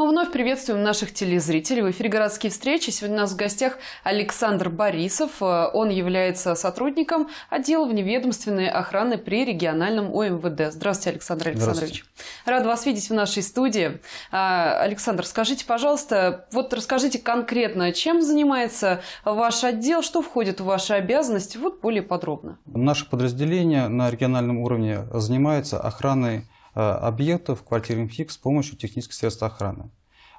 Мы вновь приветствуем наших телезрителей. В эфире «Городские встречи». Сегодня у нас в гостях Александр Борисов. Э, он является сотрудником отдела вневедомственной охраны при региональном ОМВД. Здравствуйте, Александр Александрович. Здравствуйте. Рад вас видеть в нашей студии. А, Александр, скажите, пожалуйста, вот расскажите конкретно, чем занимается ваш отдел, что входит в ваши обязанности, вот более подробно. Наше подразделение на региональном уровне занимается охраной Э, объектов квартиры МХИК с помощью технических средств охраны.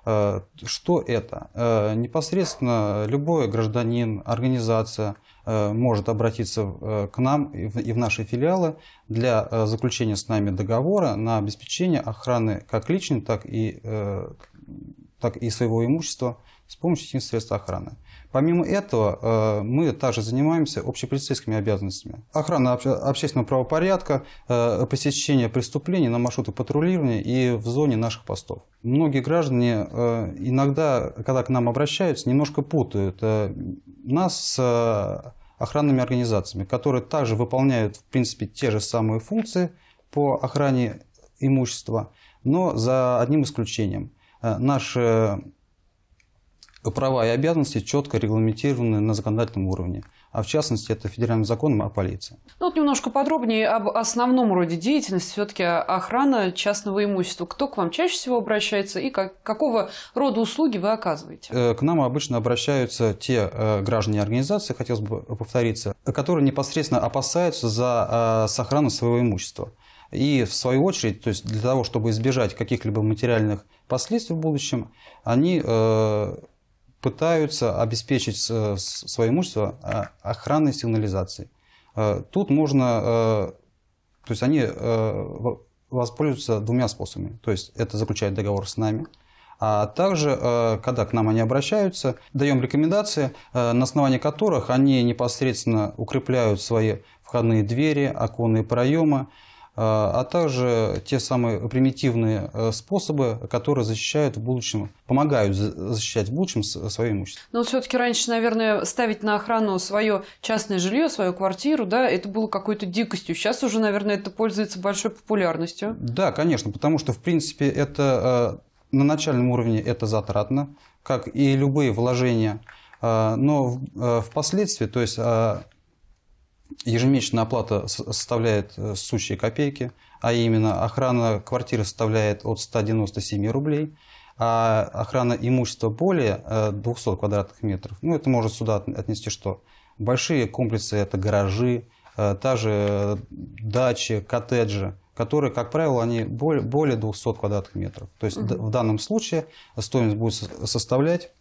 Э, что это? Э, непосредственно любой гражданин, организация может обратиться к нам и в наши филиалы для заключения с нами договора на обеспечение охраны как личной, так и так и своего имущества с помощью единиц средств охраны. Помимо этого, э, мы также занимаемся общеполицейскими обязанностями. Охрана общественного правопорядка, э, посещение преступлений на маршруты патрулирования и в зоне наших постов. Многие граждане э, иногда, когда к нам обращаются, немножко путают нас с охранными организациями, которые также выполняют, в принципе, те же самые функции по охране имущества, но за одним исключением – Э, наши права и обязанности четко регламентированы на законодательном уровне. А в частности, это федеральным законом о полиции. Ну вот немножко подробнее об основном роде деятельности. Все-таки охрана частного имущества. Кто к вам чаще всего обращается и как, какого рода услуги вы оказываете? Э, к нам обычно обращаются те э, граждане организации, хотелось бы повториться, которые непосредственно опасаются за сохранность своего имущества. И в свою очередь, то есть для того, чтобы избежать каких-либо материальных последствий в будущем, они э, пытаются обеспечить э, свое имущество а, охранной сигнализацией. Э, тут можно, то есть они воспользуются двумя способами. То есть это заключает договор с нами, а также, когда к нам они обращаются, даем рекомендации, на основании которых они непосредственно укрепляют свои входные двери, оконные проемы, а, а также те самые примитивные э, способы, которые защищают в будущем, помогают защищать в будущем свое имущество. Но все-таки раньше, наверное, ставить на охрану свое частное жилье, свою квартиру, да, это было какой-то дикостью. Сейчас уже, наверное, это пользуется большой популярностью. Да, конечно, потому что, в принципе, это э, на начальном уровне это затратно, как и любые вложения. А, но э, впоследствии, то есть а, Ежемесячная оплата составляет э, сущие копейки, а именно охрана квартиры составляет от 197 рублей, а охрана имущества более 200 э, квадратных метров, ну это может сюда отнести что? Большие комплексы – это гаражи, э, та же дачи, коттеджи, которые, как правило, они более, более 200 квадратных метров. То есть угу. в данном случае стоимость будет составлять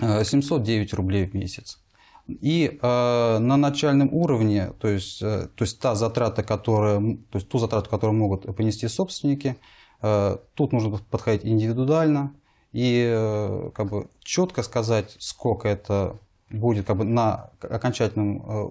709 рублей в месяц. И э, на начальном уровне, то есть, э, то есть та затрата, которая, то есть ту затрату, которую могут понести собственники, э, тут нужно подходить индивидуально и э, как бы четко сказать, сколько это будет как бы на окончательном э,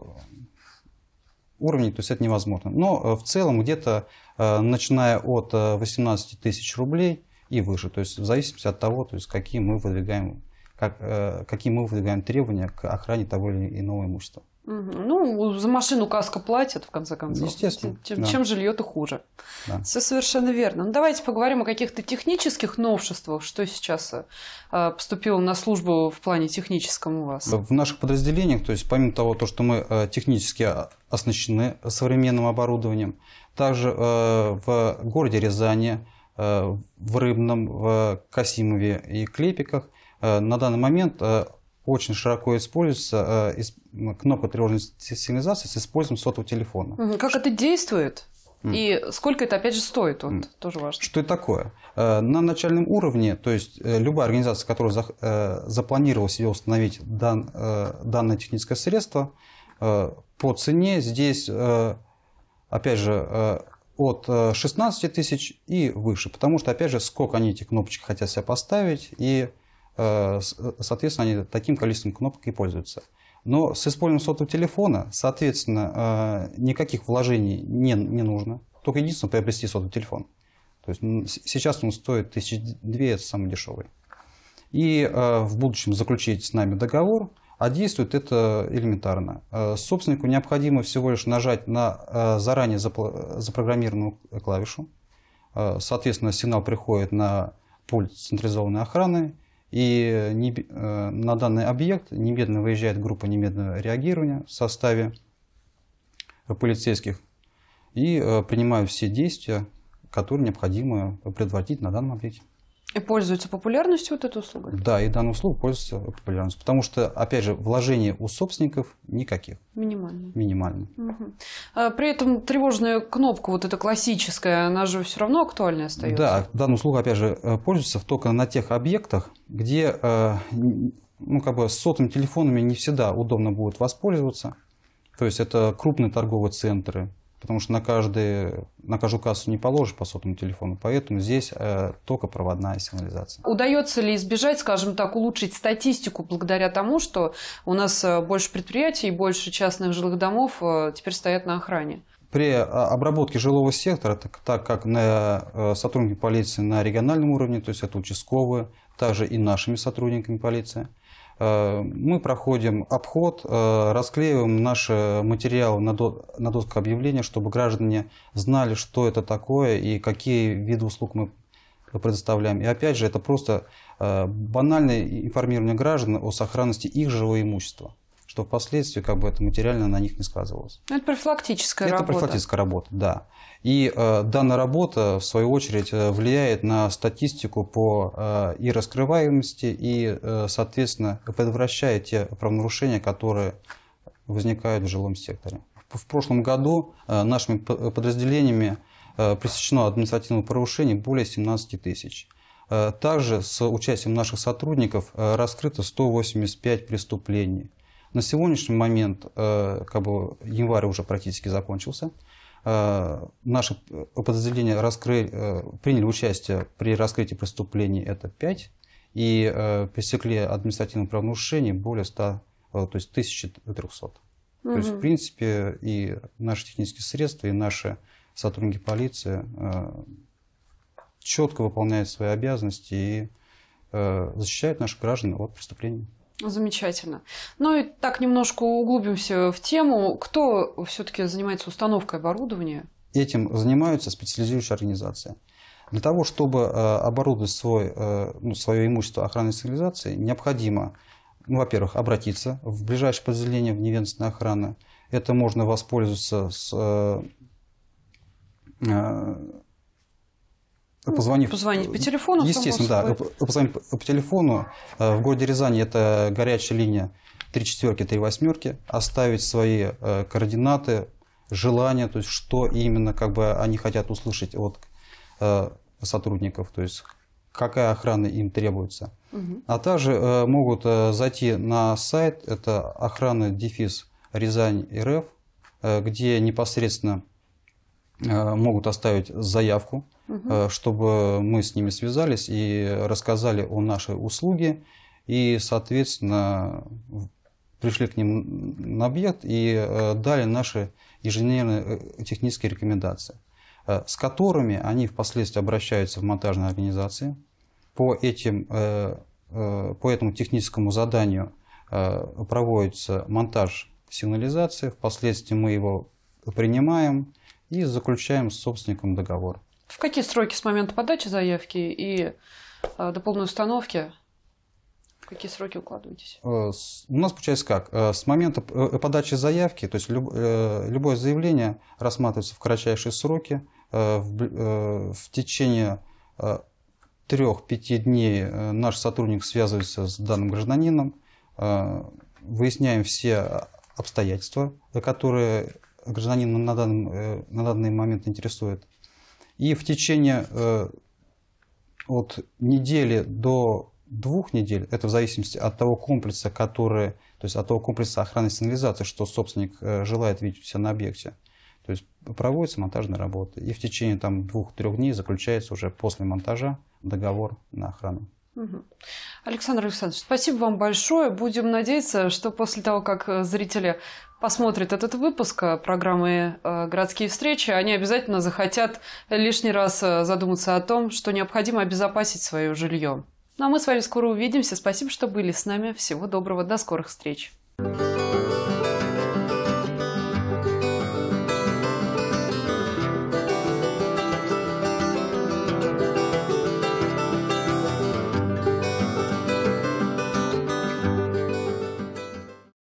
уровне, то есть это невозможно. Но э, в целом где-то э, начиная от э, 18 тысяч рублей и выше, то есть в зависимости от того, то есть какие мы выдвигаем как, э, какие мы выдвигаем требования к охране того или иного имущества. Ну, за машину каска платят, в конце концов. Естественно. Чем, да. чем жилье-то хуже. Да. Все совершенно верно. Ну, давайте поговорим о каких-то технических новшествах. Что сейчас э, поступило на службу в плане техническом у вас? В наших подразделениях, то есть помимо того, то, что мы э, технически оснащены современным оборудованием, также э, в городе Рязани, э, в Рыбном, в Касимове и Клепиках – Э, на данный момент э, очень широко используется э, кнопка тревожной сигнализации с использованием сотового телефона. Как это действует? И сколько это, опять же, стоит? Вот, тоже важно. Что это такое? На начальном уровне, то есть любая организация, которая запланировала себе установить дан, данное техническое средство, по цене здесь, опять же, от 16 тысяч и выше. Потому что, опять же, сколько они эти кнопочки хотят себе поставить и Э, э, соответственно, они таким количеством кнопок и пользуются. Но с использованием сотового телефона, соответственно, э, никаких вложений не, не нужно. Только единственное, приобрести сотовый телефон. То есть сейчас он стоит две это самый дешевый. И в будущем заключить с нами договор, а действует это элементарно. Собственнику необходимо всего лишь нажать на заранее запрограммированную клавишу. Соответственно, сигнал приходит на пульт централизованной охраны, и э, не, э, на данный объект немедленно выезжает группа немедленного реагирования в составе полицейских и э, принимают все действия, которые необходимо предотвратить на данном объекте. И пользуется популярностью вот эта услуга? Да, и данная услуга пользуется популярностью, потому что, опять же, вложения у собственников никаких. Минимально. Минимально. Угу. А при этом тревожная кнопка, вот эта классическая, она же все равно актуальная остается. Да, данная услуга, опять же, э, пользуется только на тех объектах, где э, ну, как бы сотовыми телефонами не всегда удобно будет воспользоваться. То есть это крупные торговые центры, потому что на, каждый, на каждую кассу не положишь по сотому телефону, поэтому здесь э, только проводная сигнализация. Удается ли избежать, скажем так, улучшить статистику благодаря тому, что у нас э, больше предприятий, больше частных жилых домов э, теперь стоят на охране? При э, обработке жилого сектора, так, так как на, сотрудники полиции на региональном уровне, то есть это участковые, также и нашими сотрудниками полиции – Э, мы проходим обход, э, расклеиваем наши материалы на, до, на досках объявления, чтобы граждане знали, что это такое и какие виды услуг мы предоставляем. И опять же, это просто э, банальное информирование граждан о сохранности их живого имущества что впоследствии как бы это материально на них не сказывалось. Ну, это профилактическая это работа. Это профилактическая работа, да. И э, данная работа, в свою очередь, э, влияет на статистику по э, и раскрываемости, и, э, соответственно, предотвращает те правонарушения, которые возникают в жилом секторе. В, прошлом году э, нашими подразделениями э, пресечено административных правонарушений более 17 тысяч. Э, также с участием наших сотрудников э, раскрыто 185 преступлений – на сегодняшний момент э, как бы, январь уже практически закончился. Э, наши подразделения раскрыли, э, приняли участие при раскрытии преступлений, это 5, и пресекли административные правонарушения более 100, то есть 1300. Угу. То есть, в принципе, и наши технические средства, и наши сотрудники полиции четко выполняют свои обязанности и защищают наших граждан от преступлений. Замечательно. Ну и так немножко углубимся в тему. Кто все-таки занимается установкой оборудования? Этим занимаются специализирующие организации. Для того, чтобы э, оборудовать свой, э, ну, свое имущество охранной сигнализации, необходимо, ну, во-первых, обратиться в ближайшее подразделение вневенственной охраны. Это можно воспользоваться с э, Позвонив, позвонить по э, телефону. Естественно, да. Позвонить по, телефону. Э, в городе Рязани это горячая линия 3 четверки, 3 восьмерки. Оставить свои э, координаты, желания, то есть что именно как бы они хотят услышать от сотрудников, то есть какая охрана им требуется. Угу. А также могут зайти на сайт, это охрана дефис Рязань РФ, где непосредственно Э, могут оставить заявку, угу. чтобы мы с ними связались и рассказали о нашей услуге. И, соответственно, пришли к ним на объект и э, дали наши инженерные технические рекомендации, с которыми они впоследствии обращаются в монтажные организации. По, этим, по этому техническому заданию проводится монтаж сигнализации, впоследствии мы его принимаем, и заключаем с собственником договор. В какие сроки с момента подачи заявки и э, до полной установки? В какие сроки укладываетесь? Э, у нас получается как? Э, с момента подачи заявки, то есть любое заявление рассматривается в кратчайшие сроки, в течение 3-5 дней наш сотрудник связывается с данным гражданином, выясняем все обстоятельства, которые гражданина на данный, э, на данный момент интересует. И в течение э, от недели до двух недель, это в зависимости от того комплекса, который, то есть от того комплекса охраны сигнализации, что собственник э, желает видеть у себя на объекте. То есть проводится монтажные работы И в течение там, двух-трех дней заключается уже после монтажа договор на охрану. Александр Александрович, спасибо вам большое. Будем надеяться, что после того, как зрители посмотрят этот выпуск э, программы э, «Городские встречи», они обязательно захотят лишний раз э, задуматься о том, что необходимо обезопасить свое жилье. Ну а мы с вами скоро увидимся. Спасибо, что были с нами. Всего доброго. До скорых встреч. thank you